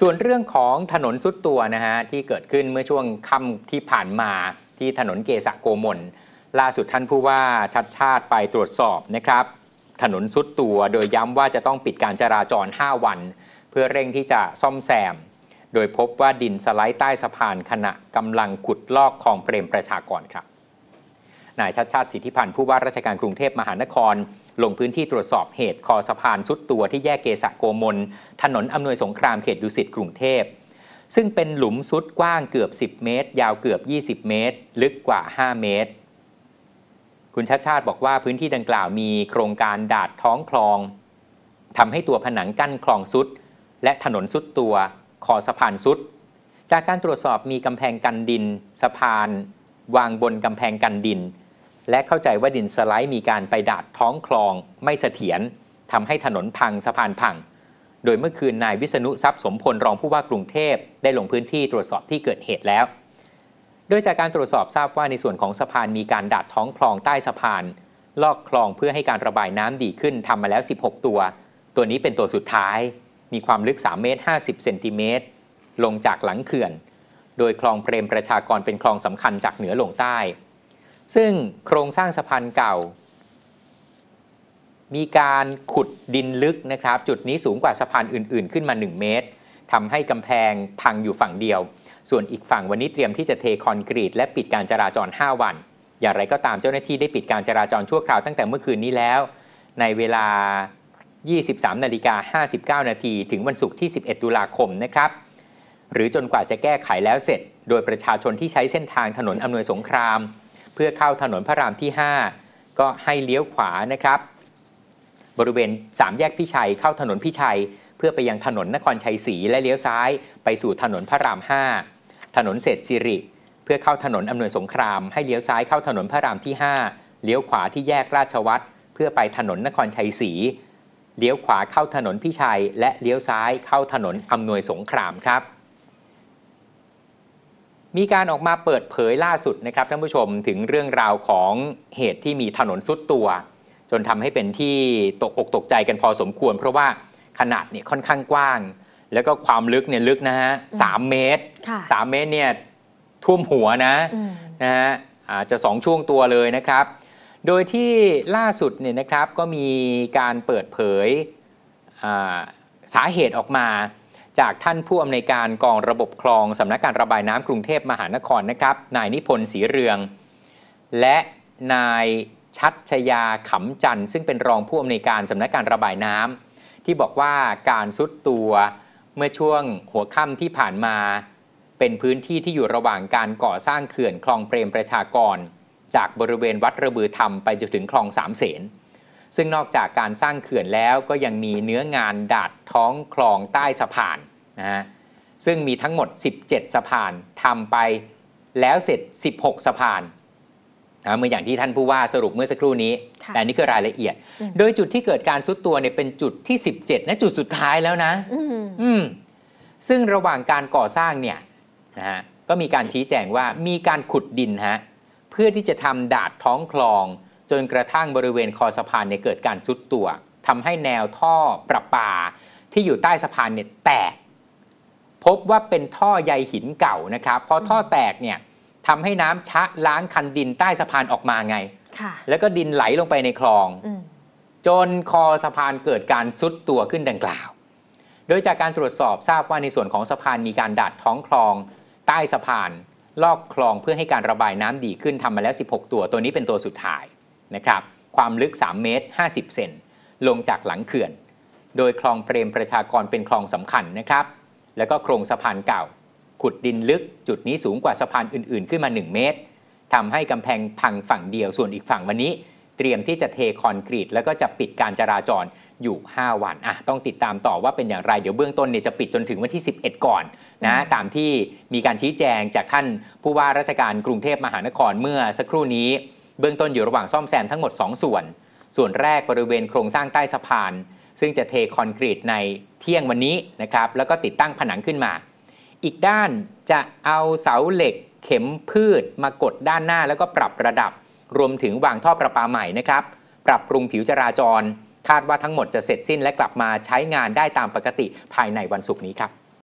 ส่วนเรื่องของถนนสุดตัวนะฮะที่เกิดขึ้นเมื่อช่วงค่ำที่ผ่านมาที่ถนนเกษะโกมล ล่าสุดท่านผู้ว่าชัดชาติไปตรวจสอบนะครับ ถนนสุดตัวโดยย้ำว่าจะต้องปิดการจราจร 5 วัน เพื่อเร่งที่จะซ่อมแซม โดยพบว่าดินสไลด์ใต้สะพานขณะกำลังขุดลอกคลองเปรมประชากรครับนายชัดชาติสิทธิพันธ์ผู้ว่าราชการกรุงเทพมหานครลงพื้นที่ตรวจสอบเหตุคอสะพาน สุดตัวที่แยกเกษะโกมล ถนนอำนวยสงครามเขตดุสิตกรุงเทพซึ่งเป็นหลุมสุดกว้างเกือบ 10 เมตร ยาวเกือบ 20 เมตร ลึกกว่า 5 เมตร คุณชาชาติบอกว่าพื้นที่ดังกล่าวมีโครงการดาดท้องคลองทำให้ตัวผนังกั้นคลองสุด และถนนสุดตัว คอสะพานสุด จากการตรวจสอบมีกำแพงกันดินสะพาน วางบนกำแพงกันดินและเข้าใจว่าดินสไลด์มีการไปดาดท้องคลองไม่เสถียรทำให้ถนนพังสะพานพัง โดยเมื่อคืนนายวิษณุทรัพย์สมพลรองผู้ว่ากรุงเทพได้ลงพื้นที่ตรวจสอบที่เกิดเหตุแล้ว โดยจากการตรวจสอบทราบว่าในส่วนของสะพานมีการดัดท้องคลองใต้สะพาน ลอกคลองเพื่อให้การระบายน้ำดีขึ้นทำมาแล้ว 16 ตัว ตัวนี้เป็นตัวสุดท้าย มีความลึก 3 เมตร50เซนติเมตรลงจากหลังเขื่อน โดยคลองเปรมประชากรเป็นคลองสำคัญจากเหนือลงใต้ซึ่งโครงสร้างสะพานเก่า มีการขุดดินลึกนะครับ จุดนี้สูงกว่าสะพานอื่นๆ ขึ้นมา 1 เมตรทำให้กำแพงพังอยู่ฝั่งเดียว ส่วนอีกฝั่งวันนี้เตรียมที่จะเทคอนกรีต และปิดการจราจร 5 วัน อย่างไรก็ตามเจ้าหน้าที่ได้ปิดการจราจรชั่วคราว ตั้งแต่เมื่อคืนนี้แล้ว ในเวลา 23นาฬิกา59 นาทีถึงวันศุกร์ที่11ตุลาคมนะครับหรือจนกว่าจะแก้ไขแล้วเสร็จ โดยประชาชนที่ใช้เส้นทางถนนอำนวยสงครามเพื่อเข้าถนนพระรามที่ 5 ก็ให้เลี้ยวขวานะครับ บริเวณ 3 แยกพิชัยเข้าถนนพิชัย เพื่อไปยังถนนนครชัยศรีและเลี้ยวซ้ายไปสู่ถนนพระราม 5 ถนนเศรษสิริ เพื่อเข้าถนนอำนวยสงครามให้เลี้ยวซ้ายเข้าถนนพระรามที่ 5 เลี้ยวขวาที่แยกราชวัตรเพื่อไปถนนนครชัยศรีเลี้ยวขวาเข้าถนนพิชัย และเลี้ยวซ้ายเข้าถนนอำนวยสงครามครับมีการออกมาเปิดเผยล่าสุดนะครับท่านผู้ชมถึงเรื่องราวของเหตุที่มีถนนสุดตัว จนทำให้เป็นที่ตกอกตกใจกันพอสมควร เพราะว่าขนาดเนี่ยค่อนข้างกว้าง แล้วก็ความลึกเนี่ยลึกนะฮะสามเมตรสามเมตรเนี่ยท่วมหัวนะนะฮะอาจจะสองช่วงตัวเลยนะครับ โดยที่ล่าสุดเนี่ยนะครับก็มีการเปิดเผยสาเหตุออกมาจากท่านผู้อำนวยการกองระบบคลองสำนักการระบายน้ำกรุงเทพมหานครนะครับ นายนิพนธ์ศรีเรือง และนายชัดชยาขำจันทร์ซึ่งเป็นรองผู้อำนวยการสำนักการระบายน้ำที่บอกว่าการซุดตัวเมื่อช่วงหัวค่ำที่ผ่านมา เป็นพื้นที่ที่อยู่ระหว่างการก่อสร้างเขื่อนคลองเปรมประชากรจากบริเวณวัดระบือธรรมไปจนถึงคลองสามเสนซึ่งนอกจากการสร้างเขื่อนแล้วก็ยังมีเนื้องานดาดท้องคลองใต้สะพานนะฮะซึ่งมีทั้งหมด 17 สะพานทำไปแล้วเสร็จ 16 สะพานนะเมื่ออย่างที่ท่านผู้ว่าสรุปเมื่อสักครู่นี้แต่นี่คือรายละเอียด โดยจุดที่เกิดการซุดตัวเนี่ยเป็นจุดที่ 17 นะจุดสุดท้ายแล้วนะ อืมซึ่งระหว่างการก่อสร้างเนี่ยนะฮะก็มีการชี้แจงว่ามีการขุดดินฮะเพื่อที่จะทำดาดท้องคลองจนกระทั่งบริเวณคอสะพานเนี่ยเกิดการซุดตัว ทำให้แนวท่อประปาที่อยู่ใต้สะพาน เนี่ยแตก พบว่าเป็นท่อใยหินเก่านะครับ พอท่อแตกเนี่ยทำให้น้ำชะล้างคันดินใต้สะพานออกมาไงแล้วก็ดินไหลลงไปในคลองจนคอสะพานเกิดการซุดตัวขึ้นดังกล่าว โดยจากการตรวจสอบทราบว่าในส่วนของสะพานมีการดัดท้องคลอง ใต้สะพาน ลอกคลองเพื่อให้การระบายน้ำดีขึ้นทำมาแล้ว 16 ตัวตัวนี้เป็นตัวสุดท้ายนะครับ ความลึก 3 เมตร 50 เซนลงจากหลังเขื่อน โดยคลองเปรมประชากรเป็นคลองสำคัญนะครับ แล้วก็โครงสะพานเก่า ขุดดินลึกจุดนี้สูงกว่าสะพานอื่นๆ ขึ้นมา 1 เมตรทำให้กำแพงพังฝั่งเดียวส่วนอีกฝั่งวันนี้ เตรียมที่จะเทคอนกรีต แล้วก็จะปิดการจราจรอยู่ 5 วันอ่ะต้องติดตามต่อว่าเป็นอย่างไรเดี๋ยวเบื้องต้นเนี่ยจะปิดจนถึงวันที่ 11 ก่อนนะตามที่มีการชี้แจงจากท่านผู้ว่าราชการกรุงเทพมหานครเมื่อสักครู่นี้เบื้องต้นอยู่ระหว่างซ่อมแซมทั้งหมด 2 ส่วน ส่วนแรกบริเวณโครงสร้างใต้สะพาน ซึ่งจะเทคอนกรีตในเที่ยงวันนี้ นะครับ แล้วก็ติดตั้งผนังขึ้นมา อีกด้านจะเอาเสาเหล็กเข็มพืชมากดด้านหน้าแล้วก็ปรับระดับ รวมถึงวางท่อประปาใหม่นะครับ ปรับปรุงผิวจราจรคาดว่าทั้งหมดจะเสร็จสิ้นและกลับมาใช้งานได้ตามปกติภายในวันศุกร์นี้ครับ